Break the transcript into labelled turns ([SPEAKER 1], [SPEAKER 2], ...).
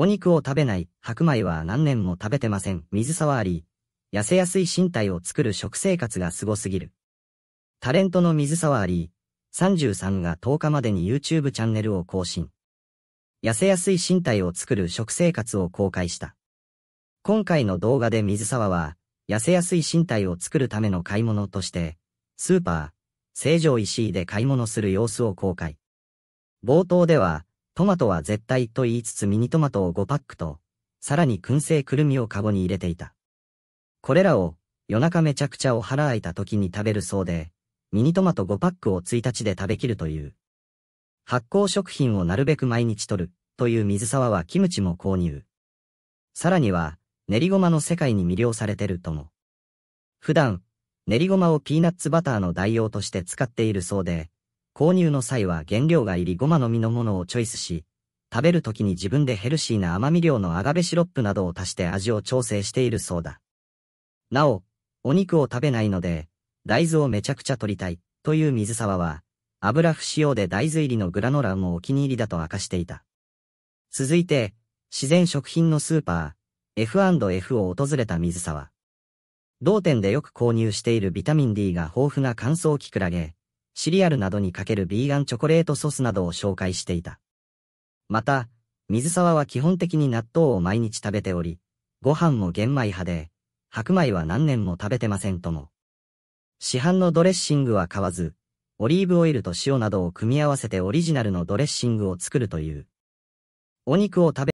[SPEAKER 1] お肉を食べない、白米は何年も食べてません。水沢あり、痩せやすい身体を作る食生活が凄すぎる。タレントの水沢あり、33が10日までに YouTube チャンネルを更新。痩せやすい身体を作る食生活を公開した。今回の動画で水沢は、痩せやすい身体を作るための買い物として、スーパー、成城石井で買い物する様子を公開。冒頭では、トマトは絶対と言いつつミニトマトを5パックと、さらに燻製くるみをカゴに入れていた。これらを夜中めちゃくちゃお腹空いた時に食べるそうで、ミニトマト5パックを1日で食べきるという。発酵食品をなるべく毎日取るという水沢はキムチも購入。さらには練りごまの世界に魅了されてるとも。普段、練りごまをピーナッツバターの代用として使っているそうで、購入の際は原料が入りごまの実のものをチョイスし、食べる時に自分でヘルシーな甘み料のアガベシロップなどを足して味を調整しているそうだ。なお、お肉を食べないので、大豆をめちゃくちゃ取りたい、という水沢は、油不使用で大豆入りのグラノラもお気に入りだと明かしていた。続いて、自然食品のスーパー、F&F を訪れた水沢。同店でよく購入しているビタミン D が豊富な乾燥キクラゲ、シリアルなどにかけるビーガンチョコレートソースなどを紹介していた。また、水沢は基本的に納豆を毎日食べており、ご飯も玄米派で、白米は何年も食べてませんとも。市販のドレッシングは買わず、オリーブオイルと塩などを組み合わせてオリジナルのドレッシングを作るという。お肉を食べ